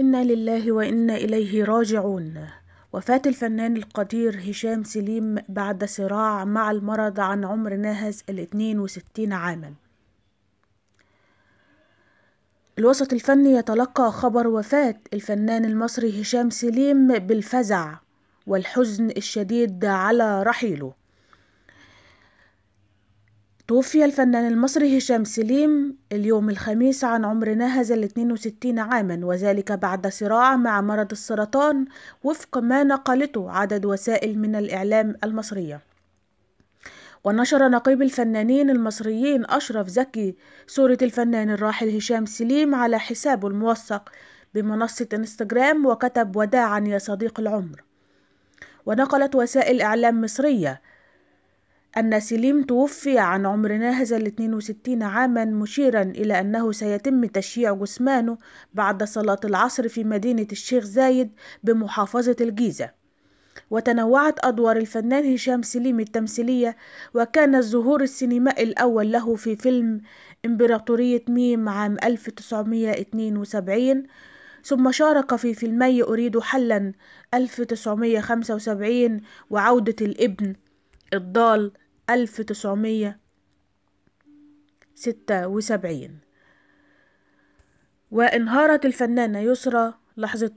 إنا لله وإنا إليه راجعون وفاة الفنان القدير هشام سليم بعد صراع مع المرض عن عمر ناهز الـ 62 عاما الوسط الفني يتلقى خبر وفاة الفنان المصري هشام سليم بالفزع والحزن الشديد على رحيله توفي الفنان المصري هشام سليم اليوم الخميس عن عمر ناهز ال 62 عاما وذلك بعد صراع مع مرض السرطان وفق ما نقلته عدد وسائل من الإعلام المصرية ونشر نقيب الفنانين المصريين أشرف زكي صورة الفنان الراحل هشام سليم على حسابه الموثق بمنصة انستغرام وكتب وداعا يا صديق العمر ونقلت وسائل إعلام مصرية أن سليم توفي عن عمر ناهز ال 62 عاما مشيرا إلى أنه سيتم تشييع جثمانه بعد صلاة العصر في مدينة الشيخ زايد بمحافظة الجيزة وتنوعت أدوار الفنان هشام سليم التمثيلية وكان الظهور السينمائي الأول له في فيلم إمبراطورية ميم عام 1972 ثم شارك في فيلمي أريد حلا 1975 وعودة الابن الضال ألف تسعمية ستة وسبعين وانهارت الفنانة يسرى لحظة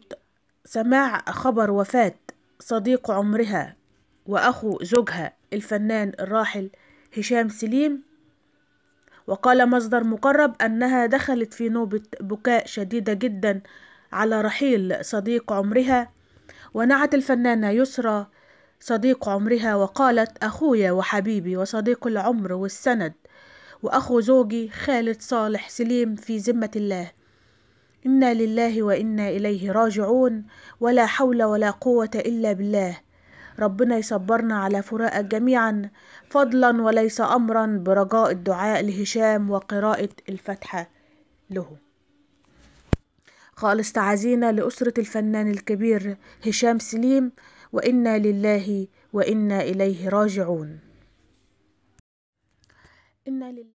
سماع خبر وفاة صديق عمرها وأخو زوجها الفنان الراحل هشام سليم وقال مصدر مقرب أنها دخلت في نوبة بكاء شديدة جدا على رحيل صديق عمرها ونعت الفنانة يسرى صديق عمرها وقالت أخويا وحبيبي وصديق العمر والسند وأخو زوجي خالد صالح سليم في ذمة الله إنا لله وإنا إليه راجعون ولا حول ولا قوة إلا بالله ربنا يصبرنا على فراقك جميعا فضلا وليس أمرا برجاء الدعاء لهشام وقراءة الفاتحة له قال تعازينا لأسرة الفنان الكبير هشام سليم وانا لله وانا اليه راجعون إنا لله